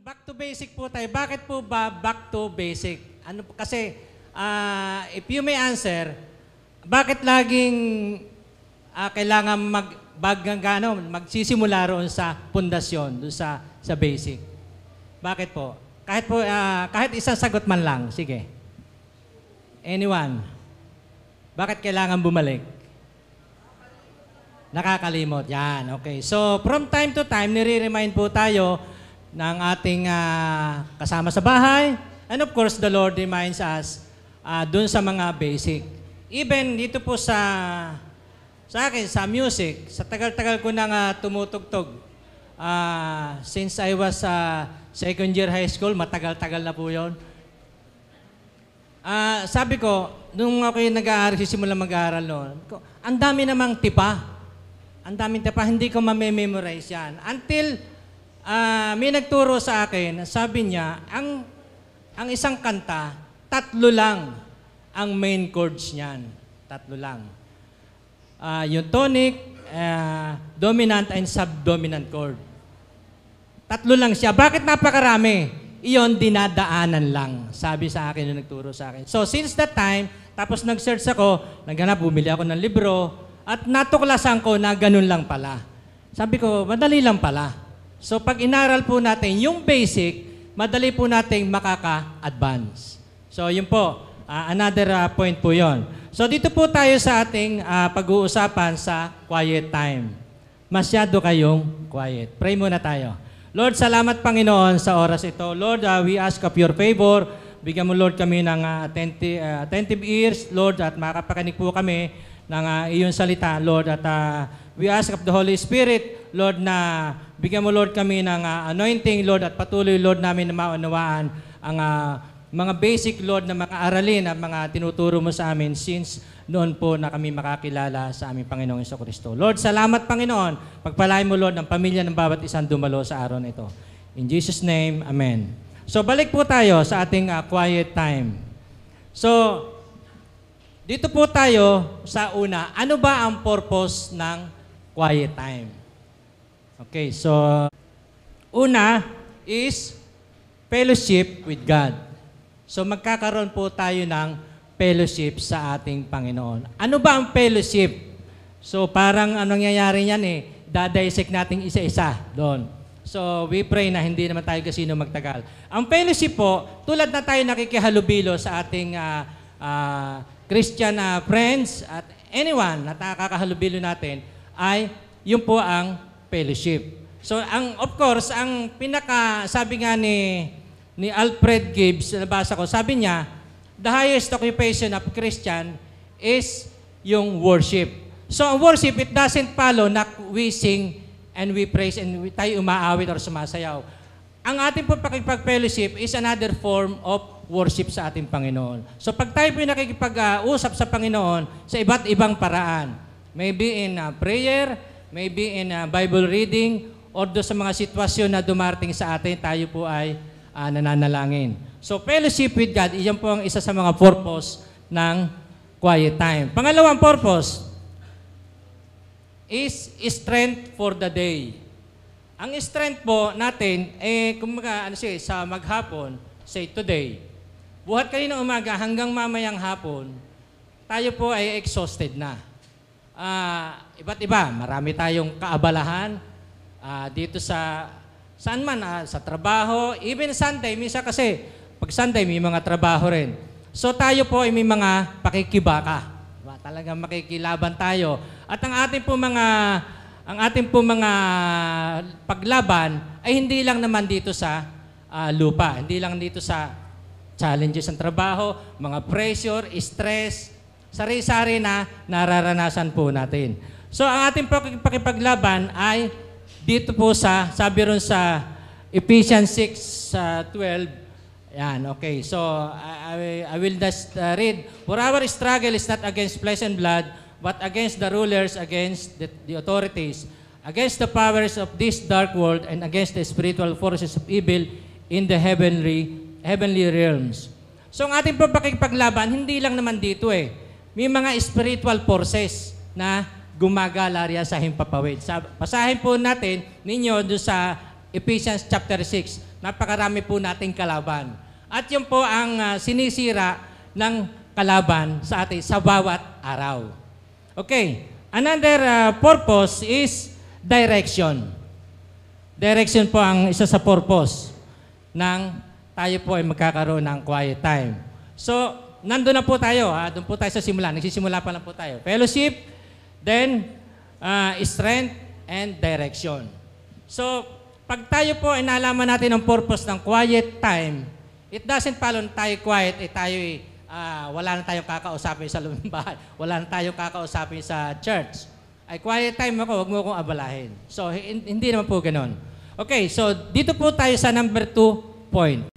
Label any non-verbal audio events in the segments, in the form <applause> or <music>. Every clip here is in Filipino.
back to basic po tayo. Bakit po ba back to basic? Ano po? Kasi uh, if you may answer, bakit laging uh, kailangan mag bagang ano, magsisimula roon sa pundasyon, doon sa sa basic. Bakit po? Kahit po uh, kahit isang sagot man lang, sige. Anyone? Bakit kailangan bumalik? Nakakalimot. Yan, okay. So, from time to time, nire-remind po tayo ng ating uh, kasama sa bahay. And of course, the Lord reminds us uh, dun sa mga basic. Even dito po sa sa akin, sa music, sa tagal-tagal ko nang uh, tumutugtog. Uh, since I was uh, second year high school, matagal-tagal na po yun. Uh, sabi ko, nung ako yung nag-aaral, simula mag-aaral noon, ang dami namang tipa. Ang daming tipa, hindi ko mamememorize yan. Until uh, may nagturo sa akin, sabi niya, ang, ang isang kanta, tatlo lang ang main chords niyan. Tatlo lang. Uh, yung tonic, uh, dominant and subdominant chord. Tatlo lang siya. Bakit napakarami? Iyon, dinadaanan lang. Sabi sa akin, yung nagturo sa akin. So, since that time, tapos nag-search ako, naghanap, bumili ako ng libro, at natuklasan ko na ganun lang pala. Sabi ko, madali lang pala. So pag inaral po natin yung basic, madali po nating makaka-advance. So yun po, uh, another uh, point po yon. So dito po tayo sa ating uh, pag-uusapan sa quiet time. Masyado kayong quiet. Pray muna tayo. Lord, salamat Panginoon sa oras ito. Lord, uh, we ask of your favor. Bigyan mo Lord kami ng uh, attentive, uh, attentive ears, Lord, at makapakinig po kami ng uh, iyong salita, Lord, at uh, We ask of the Holy Spirit, Lord, na bigyan mo, Lord, kami ng uh, anointing, Lord, at patuloy, Lord, namin na maunawaan ang uh, mga basic, Lord, na mga aralin at mga tinuturo mo sa amin since noon po na kami makakilala sa aming Panginoong Iso Kristo. Lord, salamat, Panginoon. Pagpalain mo, Lord, ang pamilya ng bawat isang dumalo sa araw na ito. In Jesus' name, Amen. So, balik po tayo sa ating uh, quiet time. So, dito po tayo sa una, ano ba ang purpose ng quiet time. Okay, so una is fellowship with God. So magkakaroon po tayo ng fellowship sa ating Panginoon. Ano ba ang fellowship? So parang anong nangyayari niyan eh, dadisect natin isa-isa doon. So we pray na hindi naman tayo kasino magtagal. Ang fellowship po, tulad na tayo nakikihalubilo sa ating uh, uh, Christian uh, friends at anyone na nakakahalubilo natin, ay yun po ang fellowship. So ang of course, ang pinaka sabi nga ni ni Alfred Gibbs, nabasa ko, sabi niya, the highest occupation of Christian is yung worship. So ang worship, it doesn't follow na we sing and we praise and we, tayo umaawit or sumasayaw. Ang ating po pakipag-fellowship is another form of worship sa ating Panginoon. So pag tayo po nakikipag-usap sa Panginoon sa iba't ibang paraan, Maybe in uh, prayer, maybe in uh, Bible reading, or do sa mga sitwasyon na dumarting sa atin, tayo po ay uh, nananalangin. So fellowship with God, iyan po ang isa sa mga purpose ng quiet time. Pangalawang purpose is strength for the day. Ang strength po natin, eh, kumaga, ano siya, eh, sa maghapon, say today, buhat kayo ng umaga hanggang mamayang hapon, tayo po ay exhausted na uh, iba't iba. Marami tayong kaabalahan uh, dito sa saan man, uh, sa trabaho. Even Sunday, minsan kasi pag Sunday may mga trabaho rin. So tayo po ay may mga pakikibaka. Diba? Talagang makikilaban tayo. At ang ating po mga ang ating po mga paglaban ay hindi lang naman dito sa uh, lupa, hindi lang dito sa challenges ng trabaho, mga pressure, stress, Sari-sari na nararanasan po natin. So ang ating pakipaglaban ay dito po sa, sabi ron sa Ephesians 6, uh, 12. Yan, okay. So I, I will just uh, read. For our struggle is not against flesh and blood, but against the rulers, against the, the authorities, against the powers of this dark world, and against the spiritual forces of evil in the heavenly heavenly realms. So ang ating pagpakipaglaban, hindi lang naman dito eh may mga spiritual forces na gumagala riyan sa himpapawid. Sa, basahin po natin ninyo do sa Ephesians chapter 6. Napakarami po nating kalaban. At yun po ang uh, sinisira ng kalaban sa atin sa bawat araw. Okay. Another uh, purpose is direction. Direction po ang isa sa purpose ng tayo po ay magkakaroon ng quiet time. So, nandun na po tayo. Ha? Doon po tayo sa simula. Nagsisimula pa lang po tayo. Fellowship, then uh, strength, and direction. So, pag tayo po ay nalaman natin ang purpose ng quiet time, it doesn't follow na tayo quiet, eh tayo eh, uh, wala na tayong kakausapin sa lumbahan, <laughs> wala na tayong kakausapin sa church. Ay quiet time ako, huwag mo akong abalahin. So, hindi naman po ganun. Okay, so dito po tayo sa number two point.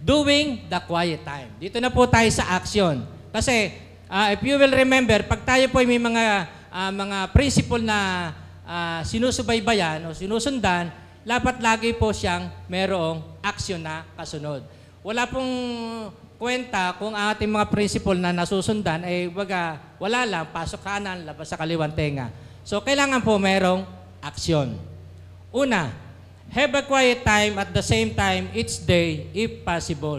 Doing the quiet time. Dito na po tayo sa action. Kasi uh, if you will remember, pag tayo po may mga uh, mga principle na uh, sinusubaybayan o sinusundan, dapat lagi po siyang merong action na kasunod. Wala pong kwenta kung ang ating mga principle na nasusundan ay eh, baga, wala lang, pasok kanan, labas sa kaliwang tenga. So, kailangan po merong action. Una, Have a quiet time at the same time each day if possible.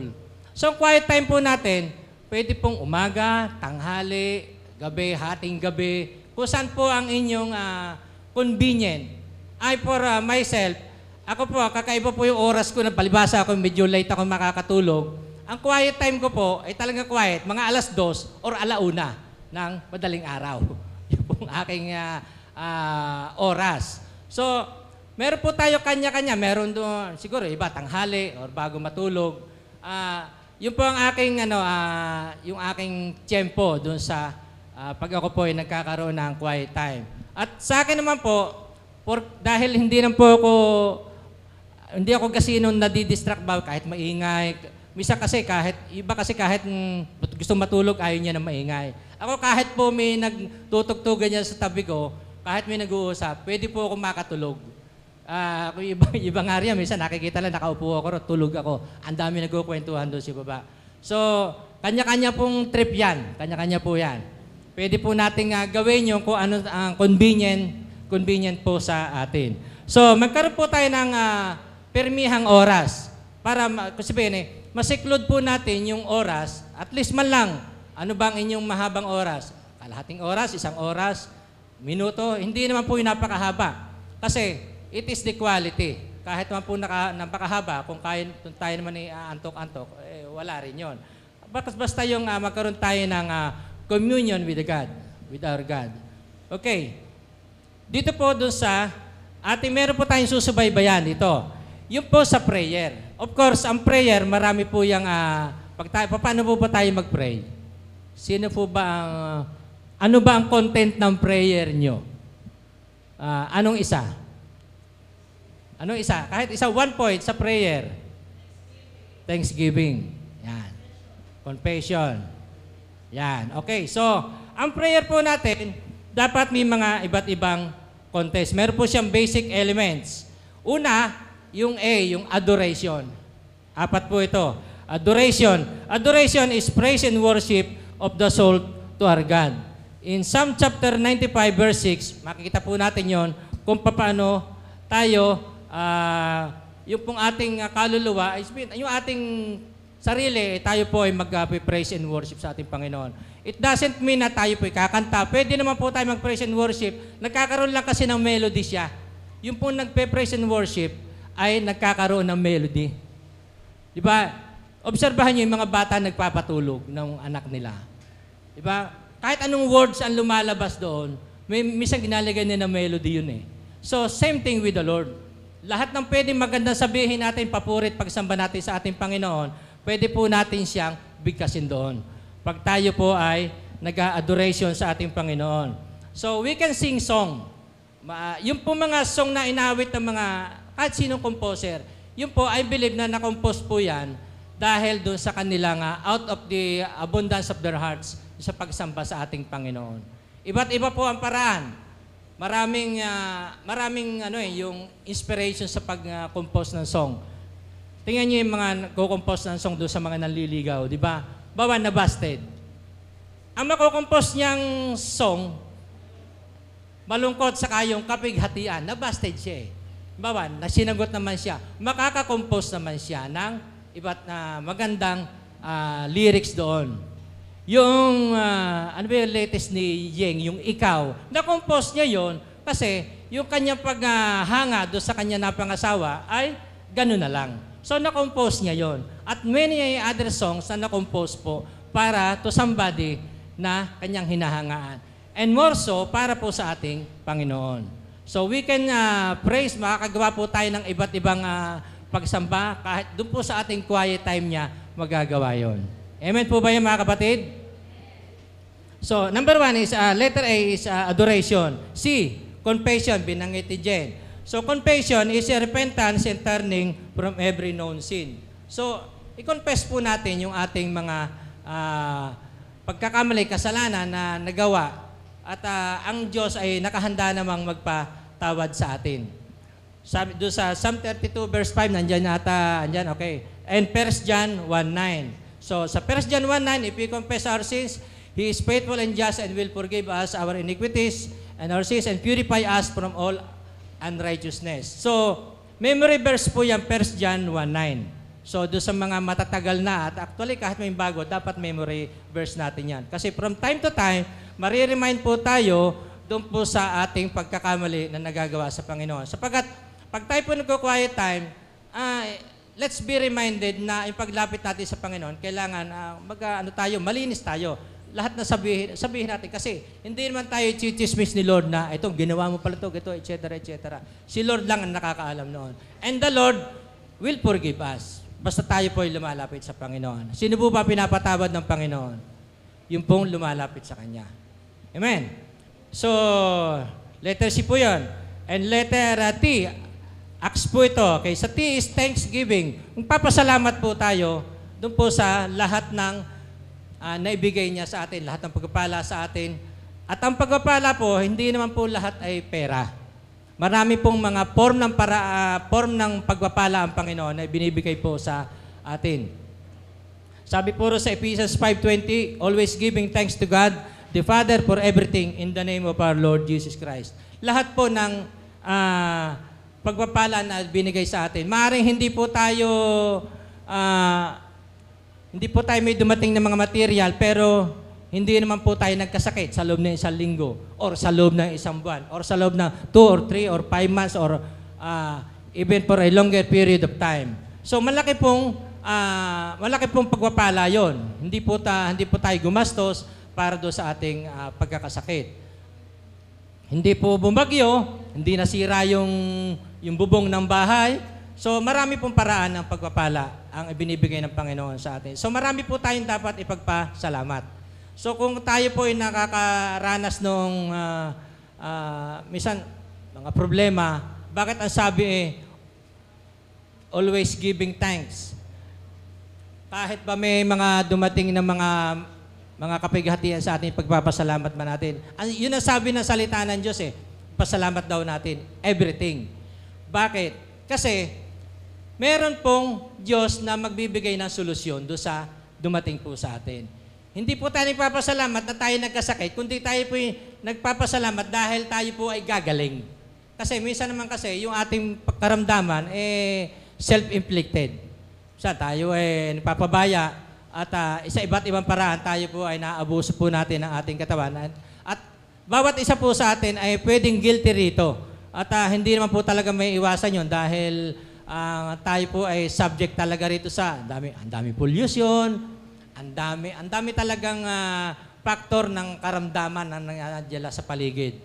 So ang quiet time po natin, pwede pong umaga, tanghali, gabi, hating gabi, kung saan po ang inyong uh, convenient. I for uh, myself, ako po, kakaiba po yung oras ko na palibasa ako, medyo late ako makakatulog. Ang quiet time ko po ay talaga quiet, mga alas dos or alauna ng madaling araw. <laughs> Yung aking uh, uh, oras. So, Meron po tayo kanya-kanya. Meron doon, siguro iba, tanghali or bago matulog. Uh, yun po ang aking, ano, uh, yung aking tempo doon sa uh, pag ako po ay nagkakaroon ng quiet time. At sa akin naman po, for, dahil hindi naman po ako, hindi ako kasi nung nadidistract ba kahit maingay. Misa kasi kahit, iba kasi kahit mm, gusto matulog, ayaw niya na maingay. Ako kahit po may nagtutugtog niya sa tabi ko, kahit may nag-uusap, pwede po ako makatulog. Ah, uh, ibang, <laughs> ibang area, minsan nakikita lang, nakaupo ako, tulog ako. Ang dami nagkukwentuhan doon si baba. So, kanya-kanya pong trip yan. Kanya-kanya po yan. Pwede po nating uh, gawin yung kung ano ang uh, convenient, convenient po sa atin. So, magkaroon po tayo ng uh, permihang oras para, kasi sabihin eh, masiklod po natin yung oras, at least man lang, ano ba ang inyong mahabang oras? Kalahating oras, isang oras, minuto, hindi naman po yung napakahaba. Kasi, It is the quality. Kahit man po naka, napakahaba, kung kaya tayo naman i-antok-antok, ah, eh, wala rin yon. Basta, basta yung uh, magkaroon tayo ng uh, communion with God, with our God. Okay. Dito po dun sa, ating meron po tayong susubaybayan dito. Yung po sa prayer. Of course, ang prayer, marami po yung, uh, pag tayo, paano po ba tayo mag-pray? Sino po ba ang, uh, ano ba ang content ng prayer nyo? Uh, anong isa? Ano isa? Kahit isa, one point sa prayer. Thanksgiving. Yan. Confession. Yan. Okay, so, ang prayer po natin, dapat may mga iba't ibang contest. Meron po siyang basic elements. Una, yung A, yung adoration. Apat po ito. Adoration. Adoration is praise and worship of the soul to our God. In Psalm chapter 95 verse 6, makikita po natin yon kung paano tayo uh, yung pong ating ah, kaluluwa, yung ating sarili, tayo po ay mag-praise and worship sa ating Panginoon. It doesn't mean na tayo po ay kakanta. Pwede naman po tayo mag-praise and worship. Nagkakaroon lang kasi ng melody siya. Yung pong nagpe-praise and worship ay nagkakaroon ng melody. Di ba? Obserbahan niyo yung mga bata nagpapatulog ng anak nila. Di ba? Kahit anong words ang lumalabas doon, may misang ginalagay niya ng melody yun eh. So, same thing with the Lord. Lahat ng pwedeng magandang sabihin natin, papurit pagsamba natin sa ating Panginoon, pwede po natin siyang bigkasin doon. Pag tayo po ay nag-adoration sa ating Panginoon. So, we can sing song. Ma, yung po mga song na inawit ng mga kahit sinong composer, yun po, I believe na na-compose po yan dahil doon sa kanila nga, out of the abundance of their hearts, sa pagsamba sa ating Panginoon. Iba't iba po ang paraan maraming uh, maraming ano eh yung inspiration sa pag-compose ng song. Tingnan niyo yung mga nagko-compose ng song doon sa mga nanliligaw, di ba? Bawa na busted. Ang mako-compose niyang song malungkot sa kayong kapighatian, na busted siya eh. Bawa, nasinagot naman siya. Makakakompose naman siya ng iba't na ah, magandang uh, lyrics doon. Yung, uh, ano ba yung latest ni Yeng, yung ikaw, na-compose niya yon kasi yung kanyang paghanga doon sa kanya napangasawa ay gano'n na lang. So, na-compose niya yon At many other songs na na-compose po para to somebody na kanyang hinahangaan. And more so, para po sa ating Panginoon. So, we can uh, praise, makakagawa po tayo ng iba't ibang uh, pagsamba. Kahit doon po sa ating quiet time niya, magagawa yon. Amen po ba yun mga kapatid? So, number one is, uh, letter A is uh, adoration. C, confession, binangiti ni So, confession is a repentance and turning from every known sin. So, i-confess po natin yung ating mga uh, pagkakamali, kasalanan na nagawa at uh, ang Diyos ay nakahanda namang magpatawad sa atin. Sabi doon sa Psalm 32 verse 5, nandiyan ata, nandyan, okay. And 1 John 1.9. So sa 1 John 1.9, if we confess our sins, He is faithful and just and will forgive us our iniquities and our sins and purify us from all unrighteousness. So, memory verse po yan, 1 John 1.9. So, do sa mga matatagal na, at actually kahit may bago, dapat memory verse natin yan. Kasi from time to time, mariremind po tayo doon po sa ating pagkakamali na nagagawa sa Panginoon. Sapagat, pag tayo po nagko-quiet time, ah, let's be reminded na ipaglapit natin sa Panginoon, kailangan uh, ah, mag, ano tayo, malinis tayo. Lahat na sabihin, sabihin natin kasi hindi naman tayo chichismis ni Lord na itong ginawa mo pala to, ito, etc., etc. Si Lord lang ang nakakaalam noon. And the Lord will forgive us. Basta tayo po ay lumalapit sa Panginoon. Sino po ba pinapatawad ng Panginoon? Yung pong lumalapit sa Kanya. Amen? So, letter C po yun. And letter T, Acts po ito. Okay, sa T is thanksgiving. Magpapasalamat po tayo doon po sa lahat ng uh, naibigay niya sa atin, lahat ng pagpapala sa atin. At ang pagpapala po, hindi naman po lahat ay pera. Marami pong mga form ng para uh, form ng pagpapala ang Panginoon na binibigay po sa atin. Sabi po sa Ephesians 5:20, always giving thanks to God the Father for everything in the name of our Lord Jesus Christ. Lahat po ng uh, pagpapala na binigay sa atin. Maaring hindi po tayo uh, hindi po tayo may dumating ng mga material pero hindi naman po tayo nagkasakit sa loob ng isang linggo or sa loob ng isang buwan or sa loob ng 2 or 3 or 5 months or uh, even for a longer period of time. So malaki pong uh, malaki pong pagpapala 'yon. Hindi po ta hindi po tayo gumastos para do sa ating uh, pagkakasakit. Hindi po bumagyo, hindi nasira yung yung bubong ng bahay. So marami pong paraan ng pagpapala ang ibinibigay ng Panginoon sa atin. So marami po tayong dapat ipagpasalamat. So kung tayo po ay nakakaranas nung uh, ah, uh, ah, misan mga problema, bakit ang sabi eh, always giving thanks. Kahit ba may mga dumating na mga mga kapighatian sa atin, pagpapasalamat man natin. Yun ang sabi ng salita ng Diyos eh. Pasalamat daw natin. Everything. Bakit? Kasi, meron pong Diyos na magbibigay ng solusyon do sa dumating po sa atin. Hindi po tayo nagpapasalamat na tayo nagkasakit, kundi tayo po nagpapasalamat dahil tayo po ay gagaling. Kasi minsan naman kasi, yung ating pagkaramdaman eh, self-inflicted. Sa tayo ay eh, nagpapabaya at uh, sa iba't ibang paraan tayo po ay naabuso po natin ang ating katawan. At bawat isa po sa atin ay pwedeng guilty rito. At uh, hindi naman po talaga may iwasan yon dahil uh, tayo po ay subject talaga rito sa ang dami, ang dami pollution, ang dami, ang dami talagang uh, factor ng karamdaman na nangyadala sa paligid.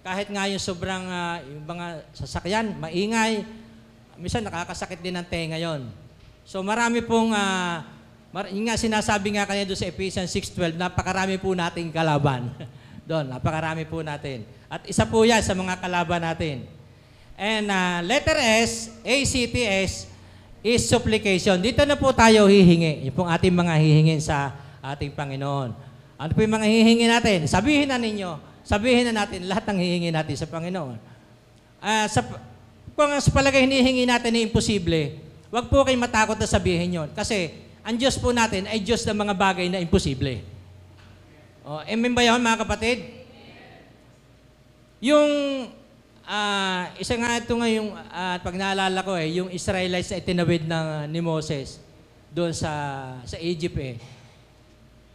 Kahit nga yung sobrang uh, yung mga sasakyan, maingay, minsan nakakasakit din ng tenga yon. So marami pong uh, Mar- yung nga sinasabi nga kanina doon sa Ephesians 6.12, napakarami po nating kalaban. <laughs> doon, napakarami po natin. At isa po yan sa mga kalaban natin. And uh, letter S, A-C-T-S, is supplication. Dito na po tayo hihingi. Yung pong ating mga hihingin sa ating Panginoon. Ano po yung mga hihingi natin? Sabihin na ninyo. Sabihin na natin lahat ng hihingi natin sa Panginoon. Uh, sa, kung sa palagay hinihingi natin ay imposible, huwag po kayong matakot na sabihin yon. Kasi ang Diyos po natin ay Diyos ng mga bagay na imposible. Oh, amen ba yun mga kapatid? Yung uh, isa nga ito ngayong, uh, pag naalala ko eh, yung Israelites na itinawid ng, ah, ni Moses doon sa, sa Egypt eh.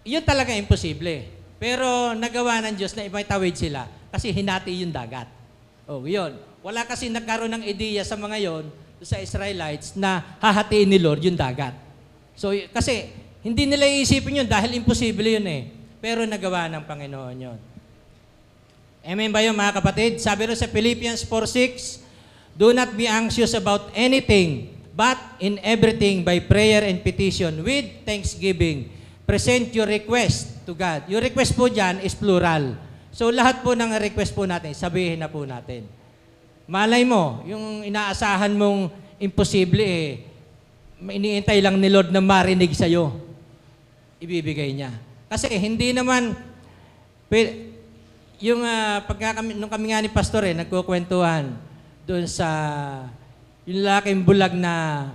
Yun talaga imposible. Pero nagawa ng Diyos na ipaitawid sila kasi hinati yung dagat. Oh, yun. Wala kasi nagkaroon ng ideya sa mga yon sa Israelites na hahatiin ni Lord yung dagat. So, kasi hindi nila iisipin yun dahil imposible yun eh. Pero nagawa ng Panginoon yun. Amen ba yun mga kapatid? Sabi rin sa Philippians 4.6, Do not be anxious about anything, but in everything by prayer and petition with thanksgiving. Present your request to God. Your request po dyan is plural. So lahat po ng request po natin, sabihin na po natin. Malay mo, yung inaasahan mong imposible eh, iniintay lang ni Lord na marinig sa'yo. Ibibigay niya. Kasi hindi naman, yung uh, pagka kami, nung kami nga ni Pastor eh, nagkukwentuhan doon sa yung laking bulag na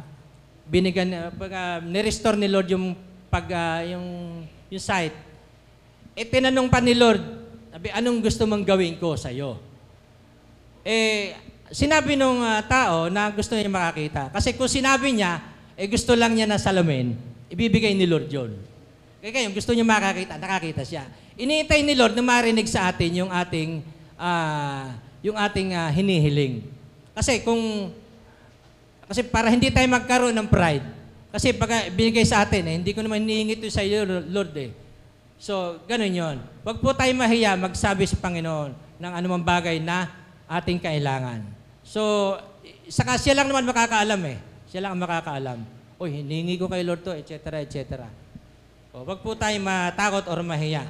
binigyan, uh, pag, uh, nirestore ni Lord yung pag, uh, yung, yung sight. Eh, tinanong pa ni Lord, sabi, anong gusto mong gawin ko sa iyo? Eh, sinabi nung uh, tao na gusto niya makakita. Kasi kung sinabi niya, eh gusto lang niya na salamin, ibibigay ni Lord yun. Kaya eh, ngayon, gusto niya makakita, nakakita siya. Iniintay ni Lord na marinig sa atin yung ating uh, yung ating uh, hinihiling. Kasi kung kasi para hindi tayo magkaroon ng pride. Kasi pag binigay sa atin, eh, hindi ko naman hinihingi ito sa iyo, Lord. Eh. So, ganun yon. Huwag po tayo mahiya magsabi sa Panginoon ng anumang bagay na ating kailangan. So, saka siya lang naman makakaalam eh. Siya lang ang makakaalam. Uy, hinihingi ko kay Lord to, etc., etc. O, huwag po tayo matakot or mahiya.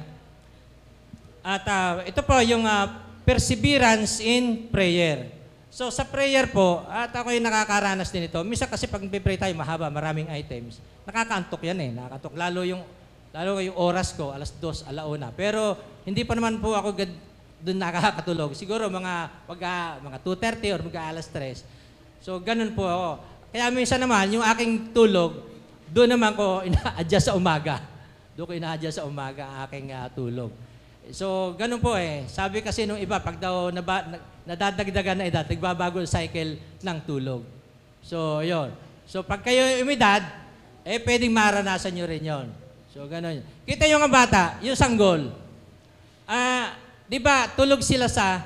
At uh, ito po yung uh, perseverance in prayer. So sa prayer po, at ako yung nakakaranas din ito. Misa kasi pag pray tayo mahaba, maraming items. Nakakaantok yan eh, nakakaantok. Lalo yung, lalo yung oras ko, alas dos, alauna. Pero hindi pa naman po ako gad, doon nakakatulog. Siguro mga, pag, ah, mga 2.30 or mga alas 3. So ganun po ako. Kaya minsan naman, yung aking tulog, doon naman ko ina-adjust sa umaga. Doon ko ina-adjust sa umaga ang aking uh, tulog. So, ganun po eh. Sabi kasi nung iba, pag daw naba, nadadagdagan na edad, nagbabago cycle ng tulog. So, yon. So, pag kayo umidad, eh, pwedeng maranasan nyo rin yon. So, ganun. Kita nyo nga bata, yung sanggol. Ah, di ba, tulog sila sa,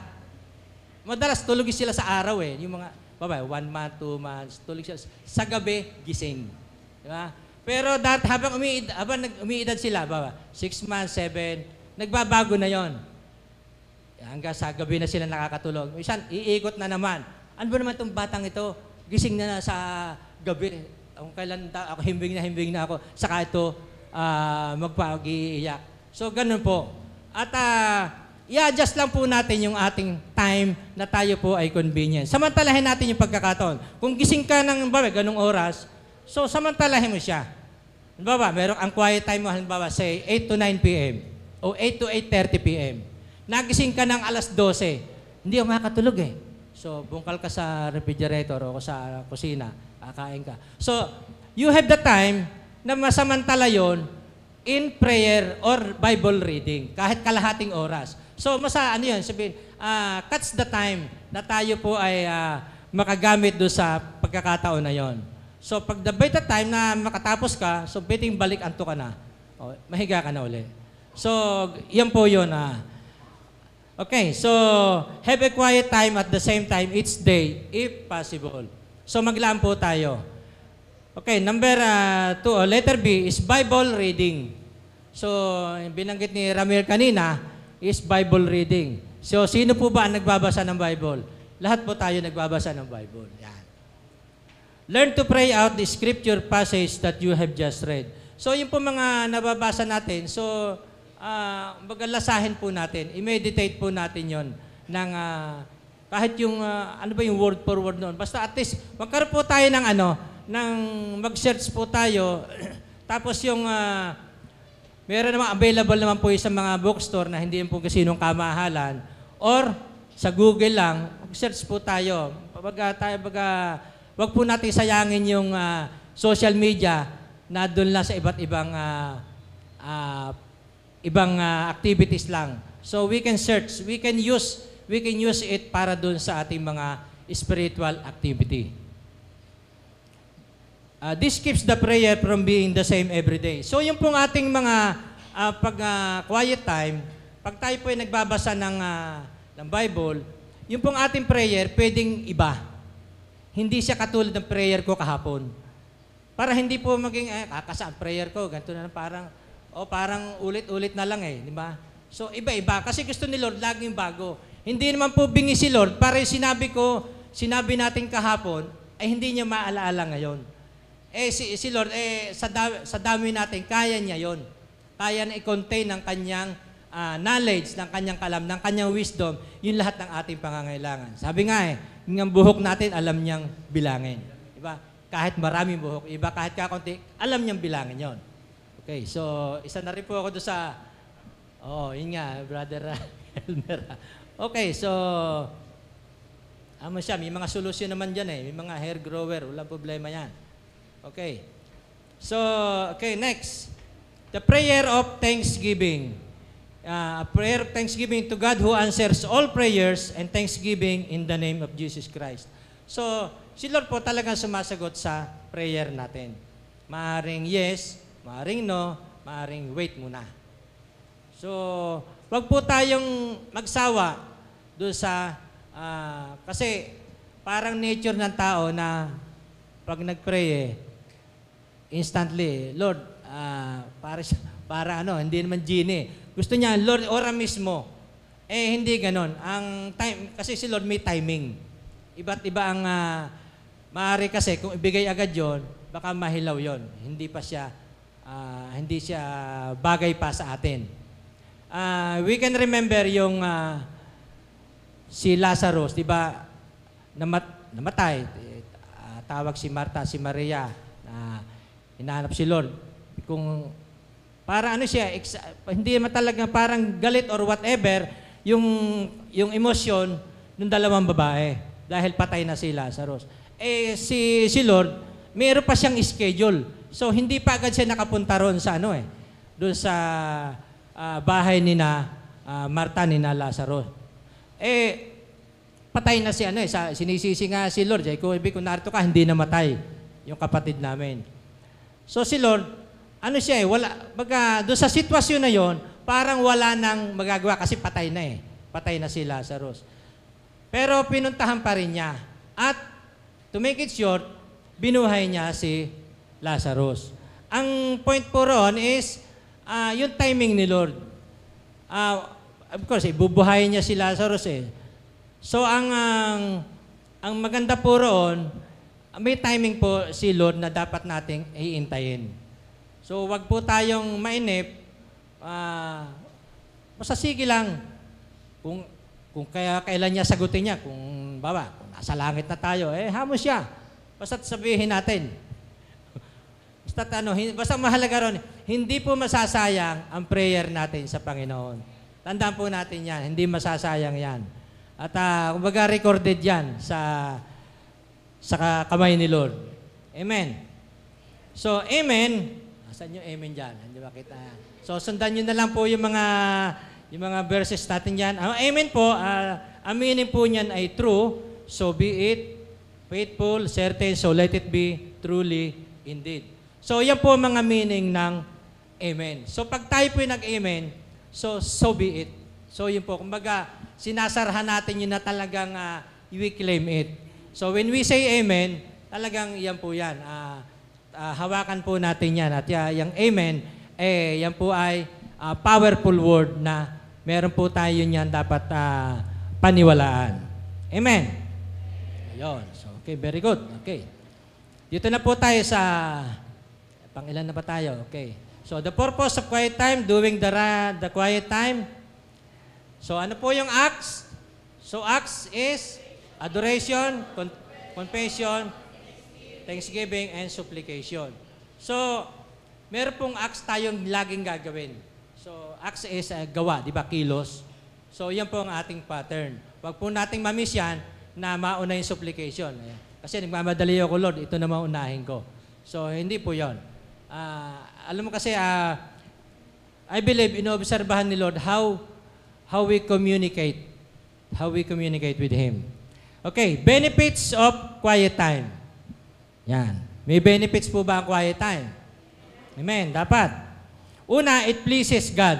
madalas tulog sila sa araw eh. Yung mga, babae, one month, two months, tulog sila. Sa gabi, gising. Di ba? Pero dahil habang umiidad, habang nag, umiidad sila, baba, six months, seven, Nagbabago na yon. Hanggang sa gabi na sila nakakatulog. Minsan, iikot na naman. Ano ba naman itong batang ito? Gising na na sa gabi. Kung kailan ako, himbing na himbing na ako. Saka ito, uh, magpag-iiyak. So, ganun po. At uh, i-adjust lang po natin yung ating time na tayo po ay convenient. Samantalahin natin yung pagkakataon. Kung gising ka ng, bawa, ganung oras, so samantalahin mo siya. Halimbawa, meron ang quiet time mo, halimbawa, say 8 to 9 p.m o 8 to 8.30 p.m. Nagising ka ng alas 12. Hindi ka makatulog eh. So, bungkal ka sa refrigerator o sa kusina, kakain ka. So, you have the time na masamantala yon in prayer or Bible reading, kahit kalahating oras. So, masa, ano yun, sabihin, uh, ah, cuts the time na tayo po ay uh, makagamit do sa pagkakataon na yon. So, pag the by the time na makatapos ka, so biting balik anto ka na. O, mahiga ka na ulit. So, yan po yun. Ah. Okay, so have a quiet time at the same time each day if possible. So maglaan po tayo. Okay, number 2, uh, ah, letter B is Bible reading. So binanggit ni Ramir kanina is Bible reading. So sino po ba ang nagbabasa ng Bible? Lahat po tayo nagbabasa ng Bible. Yan. Learn to pray out the scripture passage that you have just read. So yung po mga nababasa natin, so uh, ah, magalasahin po natin, i-meditate po natin yon ng uh, kahit yung, uh, ano ba yung word for word noon. Basta at least, magkaroon po tayo ng ano, ng mag-search po tayo. <clears throat> Tapos yung, uh, meron naman, available naman po yung sa mga bookstore na hindi yun po kasi kasinong kamahalan. Or, sa Google lang, mag-search po tayo. Baga, tayo, baga, wag po natin sayangin yung uh, social media na doon lang sa iba't ibang uh, uh, ibang uh, activities lang. So we can search, we can use, we can use it para doon sa ating mga spiritual activity. Uh, this keeps the prayer from being the same every day. So yung pong ating mga uh, pag uh, quiet time, pag tayo po ay nagbabasa ng uh, ng Bible, yung pong ating prayer pwedeng iba. Hindi siya katulad ng prayer ko kahapon. Para hindi po maging, eh, kakasaan prayer ko, ganito na lang parang, o parang ulit-ulit na lang eh, di ba? So iba-iba kasi gusto ni Lord laging bago. Hindi naman po bingi si Lord, para yung sinabi ko, sinabi natin kahapon, ay hindi niya maalaala ngayon. Eh si, si Lord, eh sa, da, sa dami natin, kaya niya yon. Kaya na i-contain ng kanyang uh, knowledge, ng kanyang kalam, ng kanyang wisdom, yung lahat ng ating pangangailangan. Sabi nga eh, yung buhok natin, alam niyang bilangin. Diba? Kahit maraming buhok, iba kahit kakunti, alam niyang bilangin yon. Okay, so isa na rin po ako doon sa... Oo, oh, yun nga, brother <laughs> Elmer. okay, so... Ano siya, may mga solusyon naman dyan eh. May mga hair grower, walang problema yan. Okay. So, okay, next. The prayer of thanksgiving. Uh, a prayer of thanksgiving to God who answers all prayers and thanksgiving in the name of Jesus Christ. So, si Lord po talaga sumasagot sa prayer natin. Maaring yes, Maring no, maring wait muna. So, wag po tayong magsawa do sa, uh, kasi parang nature ng tao na pag nagpray eh, instantly, Lord, uh, para, para ano, hindi naman genie. Gusto niya, Lord, ora mismo. Eh, hindi ganon. Ang time, kasi si Lord may timing. Iba't iba ang, uh, maaari kasi kung ibigay agad yon baka mahilaw yon Hindi pa siya uh, hindi siya bagay pa sa atin. Uh, we can remember yung uh, si Lazarus, di ba, namat, namatay. Uh, tawag si Marta, si Maria, na uh, hinahanap si Lord. Kung para ano siya, exa- hindi naman talaga parang galit or whatever yung, yung emosyon ng dalawang babae dahil patay na si Lazarus. Eh si, si Lord, mayroon pa siyang schedule So hindi pa agad siya nakapunta ron sa ano eh, doon sa uh, bahay ni na uh, Marta ni na Lazaro. Eh patay na si ano eh, sa, sinisisi nga si Lord, ay eh. ko ibig kung narito ka, hindi namatay yung kapatid namin. So si Lord, ano siya eh, wala, baga, doon sa sitwasyon na yon, parang wala nang magagawa kasi patay na eh. Patay na si Lazarus. Pero pinuntahan pa rin niya. At to make it short, binuhay niya si Lazarus. Ang point po roon is, uh, yung timing ni Lord. Uh, of course, ibubuhayin eh, niya si Lazarus eh. So, ang, ang, ang maganda po roon, may timing po si Lord na dapat nating iintayin. So, wag po tayong mainip. Uh, ah, sige lang. Kung, kung kaya, kailan niya sagutin niya. Kung, baba, kung nasa langit na tayo, eh, hamos siya. Basta't sabihin natin, Basta ano, basta mahalaga ron, hindi po masasayang ang prayer natin sa Panginoon. Tandaan po natin yan, hindi masasayang yan. At uh, kumbaga recorded yan sa, sa kamay ni Lord. Amen. So, amen. Asan yung amen dyan? Hindi ba kita? So, sundan nyo na lang po yung mga, yung mga verses natin dyan. Ah, amen po, uh, aminin po niyan ay true. So, be it faithful, certain, so let it be truly indeed. So, yan po mga meaning ng Amen. So, pag tayo po nag-Amen, so, so be it. So, yun po. Kumbaga, sinasarhan natin yun na talagang uh, we claim it. So, when we say Amen, talagang yan po yan. Uh, uh, hawakan po natin yan. At uh, yung Amen, eh, yan po ay uh, powerful word na meron po tayo niyan dapat uh, paniwalaan. Amen. Ayun. So, okay, very good. Okay. Dito na po tayo sa Pang ilan na ba tayo? Okay. So the purpose of quiet time, doing the, the quiet time. So ano po yung acts? So acts is adoration, con confession, thanksgiving, and supplication. So meron pong acts tayong laging gagawin. So acts is uh, gawa, di ba? Kilos. So yan po ang ating pattern. Huwag po nating mamiss yan na mauna yung supplication. Kasi nagmamadali ako, Lord, ito na maunahin ko. So hindi po yon. Uh, alam mo kasi, uh, I believe inoobserbahan ni Lord how how we communicate, how we communicate with Him. Okay, benefits of quiet time. Yan. May benefits po ba ang quiet time? Amen. Dapat. Una, it pleases God.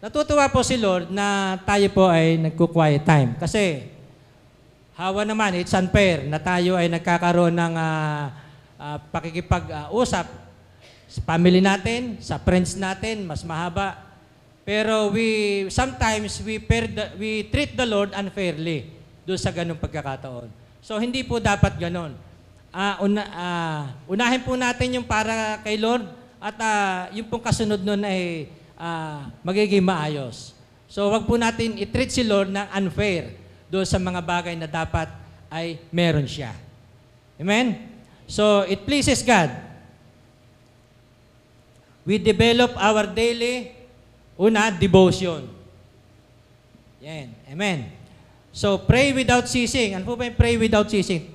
Natutuwa po si Lord na tayo po ay nagko-quiet time. Kasi, hawa naman, it's unfair na tayo ay nagkakaroon ng uh, uh, pakikipag-usap sa family natin, sa friends natin, mas mahaba. Pero we sometimes we per we treat the Lord unfairly do sa ganung pagkakataon. So hindi po dapat ganun. Uh, una, uh, unahin po natin yung para kay Lord at uh, yung pong kasunod nun ay uh, magiging maayos. So wag po natin i-treat si Lord ng unfair do sa mga bagay na dapat ay meron siya. Amen? So it pleases God we develop our daily, una, devotion. Yan. Amen. So, pray without ceasing. Ano po ba yung pray without ceasing?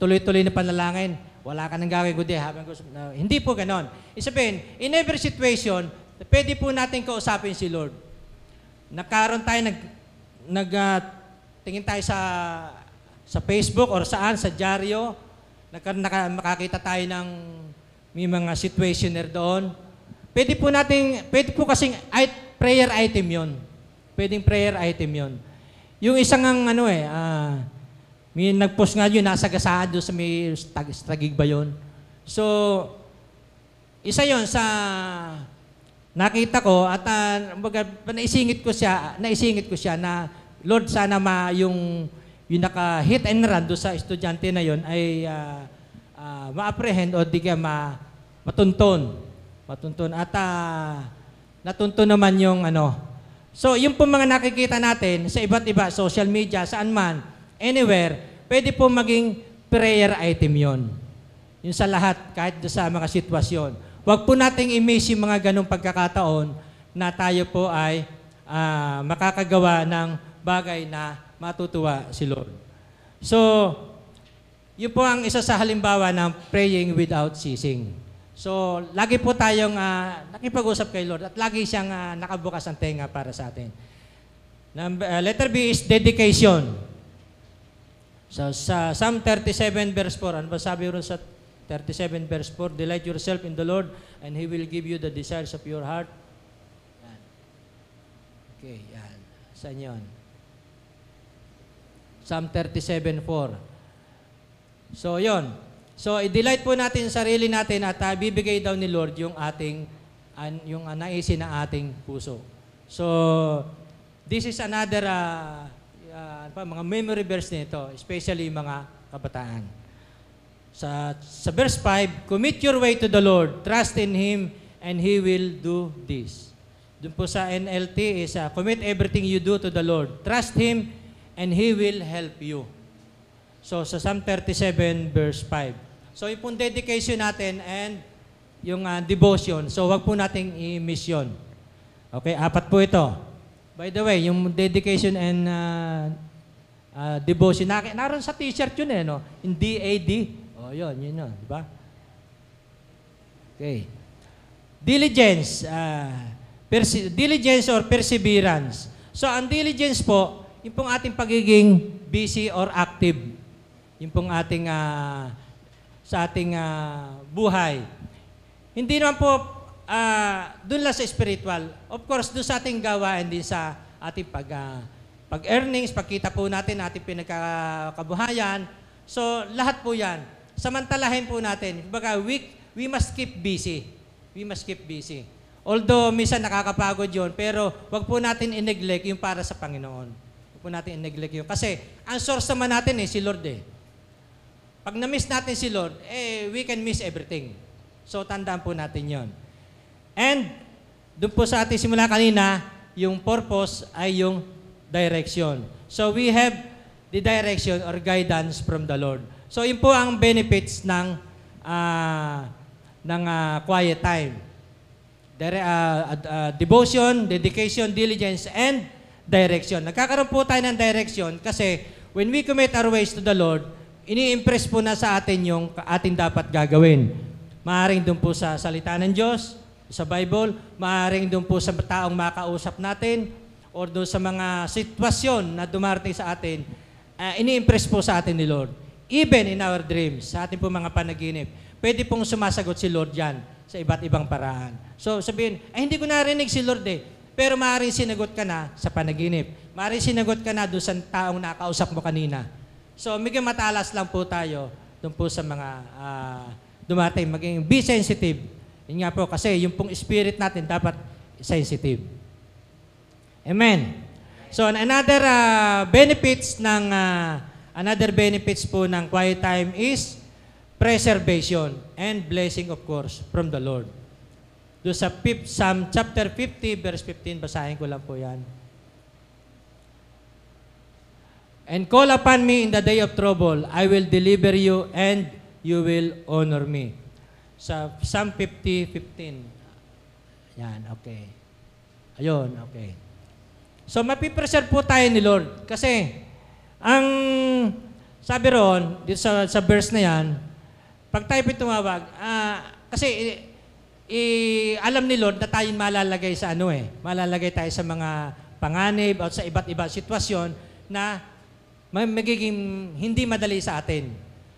Tuloy-tuloy na panalangin. Wala ka nang gagawin kundi habang gusto. No, hindi po ganon. Isabihin, in every situation, pwede po natin kausapin si Lord. Nakaroon tayo, nag, nag uh, tingin tayo sa sa Facebook or saan, sa dyaryo, naka, tayo ng may mga situationer doon Pwede po nating, pwede po kasing prayer item yon. Pwedeng prayer item yon. Yung isang ang ano eh, ah, may nagpost nga yun, nasa gasado sa may tag, tagig ba yun? So, isa yon sa nakita ko at uh, ah, baga, naisingit ko siya, naisingit ko siya na Lord sana ma yung yung naka hit and run do sa estudyante na yon ay uh, uh, ma-apprehend o di ka ma matunton. Matuntun. At uh, natuntun naman yung ano. So, yung po mga nakikita natin sa iba't iba, social media, saan man, anywhere, pwede po maging prayer item yon. Yung sa lahat, kahit sa mga sitwasyon. Huwag po nating i-miss yung mga ganong pagkakataon na tayo po ay uh, makakagawa ng bagay na matutuwa si Lord. So, yun po ang isa sa halimbawa ng praying without ceasing. So, lagi po tayong uh, nakipag-usap kay Lord at lagi siyang uh, nakabukas ang tenga para sa atin. Number, uh, letter B is dedication. So, sa Psalm 37 verse 4, ano ba sabi ron sa 37 verse 4? Delight yourself in the Lord and He will give you the desires of your heart. Yan. Okay, yan. Saan yun? Psalm 37, 4. So, yon So, i-delight po natin sarili natin at uh, bibigay daw ni Lord yung ating an, yung uh, naisin na ating puso. So, this is another uh, uh, mga memory verse nito, especially yung mga kabataan. Sa, sa verse 5, Commit your way to the Lord, trust in Him, and He will do this. Doon po sa NLT is, uh, Commit everything you do to the Lord, trust Him, and He will help you. So sa Psalm 37 verse 5. So ipong dedication natin and yung uh, devotion. So wag po nating i-miss yun. Okay, apat po ito. By the way, yung dedication and uh, uh, devotion, na, naroon sa t-shirt yun eh, no? In DAD. O, oh, yun, yun yun, di ba? Okay. Diligence. Uh, diligence or perseverance. So, ang diligence po, yung pong ating pagiging busy or active. Yung pong ating, uh, sa ating uh, buhay. Hindi naman po uh, ah, doon lang sa spiritual. Of course, doon sa ating gawain din sa ating pag, uh, pag-earnings, pagkita po natin ating pinagkabuhayan. So, lahat po yan. Samantalahin po natin. Baga, we, we must keep busy. We must keep busy. Although, minsan nakakapagod yon pero wag po natin i-neglect yung para sa Panginoon. Huwag po natin i-neglect yun. Kasi, ang source naman natin eh, si Lord eh. Pag na-miss natin si Lord, eh, we can miss everything. So, tandaan po natin yon. And, doon po sa ating simula kanina, yung purpose ay yung direction. So, we have the direction or guidance from the Lord. So, yun po ang benefits ng uh, ng uh, quiet time. Dire, uh, uh, devotion, dedication, diligence, and direction. Nagkakaroon po tayo ng direction kasi when we commit our ways to the Lord, ini-impress po na sa atin yung atin dapat gagawin. Maaring doon po sa salita ng Diyos, sa Bible, maaring doon po sa taong makausap natin, or doon sa mga sitwasyon na dumarating sa atin, uh, ini-impress po sa atin ni Lord. Even in our dreams, sa ating po mga panaginip, pwede pong sumasagot si Lord yan sa iba't ibang paraan. So sabihin, ay hindi ko narinig si Lord eh, pero maaaring sinagot ka na sa panaginip. Maaaring sinagot ka na doon sa taong nakausap mo kanina. So, medyo matalas lang po tayo doon po sa mga uh, dumating. Maging be sensitive. Yun nga po, kasi yung pong spirit natin dapat sensitive. Amen. So, another uh, benefits ng uh, another benefits po ng quiet time is preservation and blessing of course from the Lord. Do sa 5 Psalm chapter 50 verse 15 basahin ko lang po 'yan. And call upon me in the day of trouble. I will deliver you and you will honor me. Sa Psalm 50:15. 15. Yan, okay. Ayun, okay. So, mapipreserve po tayo ni Lord. Kasi, ang sabi roon, dito sa, sa verse na yan, pag tayo tumawag, ah, kasi i, i, alam ni Lord na tayo malalagay sa ano eh, malalagay tayo sa mga panganib at sa iba't ibang sitwasyon na may magiging hindi madali sa atin.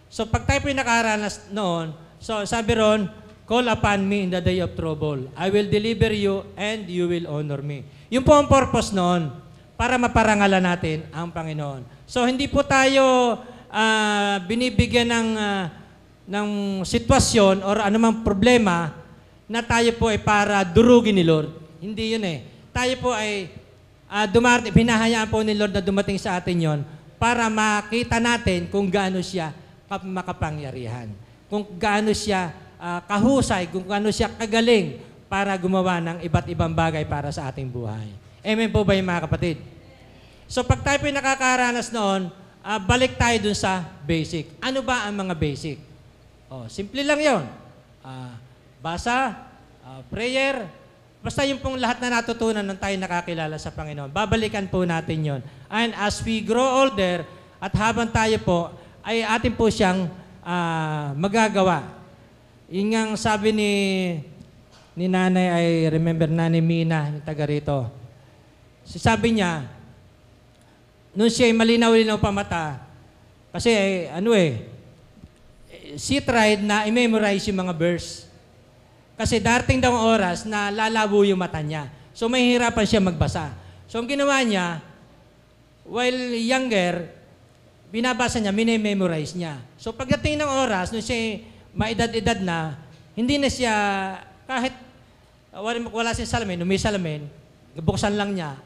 So pag tayo po nakaranas noon, so sabi ron, Call upon me in the day of trouble. I will deliver you and you will honor me. Yun po ang purpose noon para maparangalan natin ang Panginoon. So hindi po tayo uh, binibigyan ng, uh, ng sitwasyon or anumang problema na tayo po ay para durugin ni Lord. Hindi yun eh. Tayo po ay uh, ah, dumarating, pinahayaan po ni Lord na dumating sa atin yon para makita natin kung gaano siya makapangyarihan. Kung gaano siya uh, kahusay, kung gaano siya kagaling para gumawa ng iba't ibang bagay para sa ating buhay. Amen po ba yung mga kapatid? So pag tayo po nakakaranas noon, uh, balik tayo dun sa basic. Ano ba ang mga basic? Oh, simple lang yon. Uh, ah, basa, uh, prayer, Basta yung pong lahat na natutunan nung tayo nakakilala sa Panginoon, babalikan po natin yon. And as we grow older, at habang tayo po, ay atin po siyang uh, magagawa. Yun nga sabi ni, ni nanay, ay remember nanay Mina, yung taga rito. Sabi niya, nung siya ay malinaw-linaw pamata, kasi eh, ano eh, eh, she tried na i-memorize yung mga verse. Kasi darating daw ang oras na lalabo yung mata niya. So may hirapan siya magbasa. So ang ginawa niya, while younger, binabasa niya, minememorize niya. So pagdating ng oras, nung siya maedad-edad na, hindi na siya, kahit wala siya salamin, umi salamin, buksan lang niya,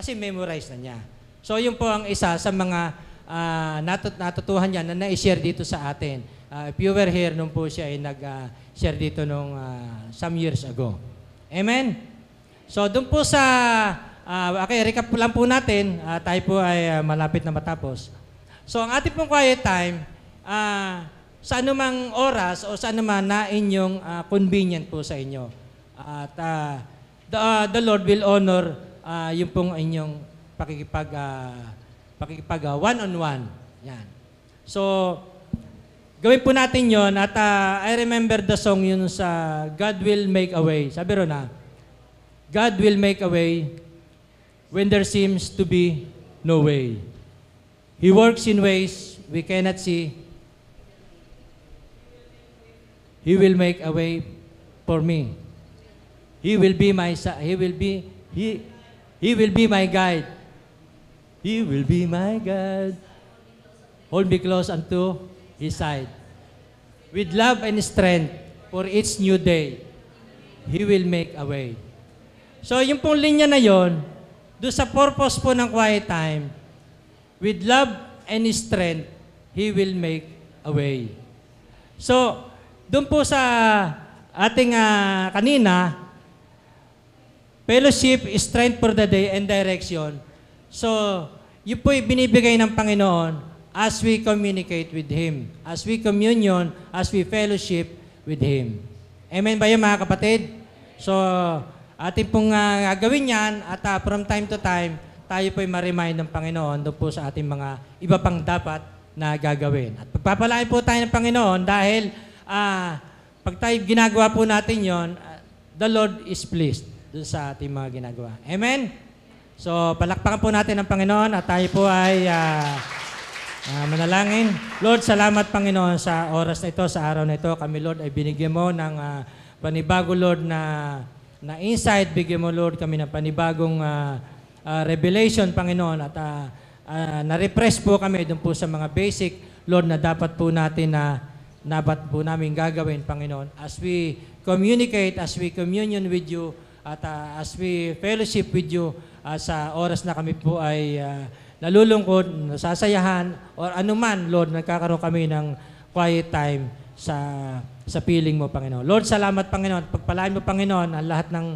kasi memorize na niya. So yun po ang isa sa mga uh, natut- natutuhan niya na na-share dito sa atin. Uh, if you were here nung po siya ay nag- uh, share dito nung uh, some years ago. Amen? So, doon po sa, uh, okay, recap lang po natin. Uh, tayo po ay uh, malapit na matapos. So, ang ating pong quiet time, uh, sa anumang oras o sa anuman na inyong uh, convenient po sa inyo. At uh, the, uh, the Lord will honor uh, yung pong inyong pakikipag, uh, pakikipag uh, one-on-one. Yan. So, Gawin po natin yon at uh, I remember the song yun sa God Will Make a Way. Sabi ro na, ah, God will make a way when there seems to be no way. He works in ways we cannot see. He will make a way for me. He will be my he will be he he will be my guide. He will be my guide. Hold me close unto His side. With love and strength for each new day, He will make a way. So yung pong linya na yon, do sa purpose po ng quiet time, with love and strength, He will make a way. So, doon po sa ating uh, kanina, fellowship, strength for the day, and direction. So, yun po'y binibigay ng Panginoon as we communicate with Him, as we communion, as we fellowship with Him. Amen ba yun mga kapatid? So, ating pong uh, ah, gawin yan at uh, from time to time, tayo po'y ma-remind ng Panginoon doon po sa ating mga iba pang dapat na gagawin. At pagpapalain po tayo ng Panginoon dahil uh, pag tayo ginagawa po natin yon, uh, the Lord is pleased doon sa ating mga ginagawa. Amen? So, palakpakan po natin ang Panginoon at tayo po ay... Uh, Uh, manalangin. Lord, salamat Panginoon sa oras na ito, sa araw na ito. Kami Lord ay binigyan mo ng uh, panibago Lord na na insight. Bigyan mo Lord kami ng panibagong uh, uh, revelation Panginoon at uh, uh, na-refresh po kami dun po sa mga basic Lord na dapat po natin na uh, dapat po namin gagawin Panginoon as we communicate, as we communion with you at uh, as we fellowship with you uh, sa oras na kami po ay uh, nalulungkot, nasasayahan, or anuman, Lord, nagkakaroon kami ng quiet time sa sa piling mo, Panginoon. Lord, salamat, Panginoon. Pagpalain mo, Panginoon, ang lahat ng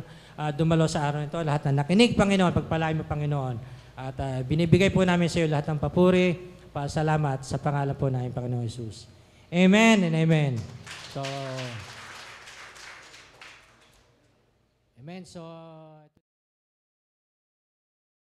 uh, dumalo sa araw nito, lahat na nakinig, Panginoon. Pagpalain mo, Panginoon. At uh, binibigay po namin sa iyo lahat ng papuri, pasalamat sa pangalan po namin, Panginoon Jesus. Amen and amen. So, amen. So,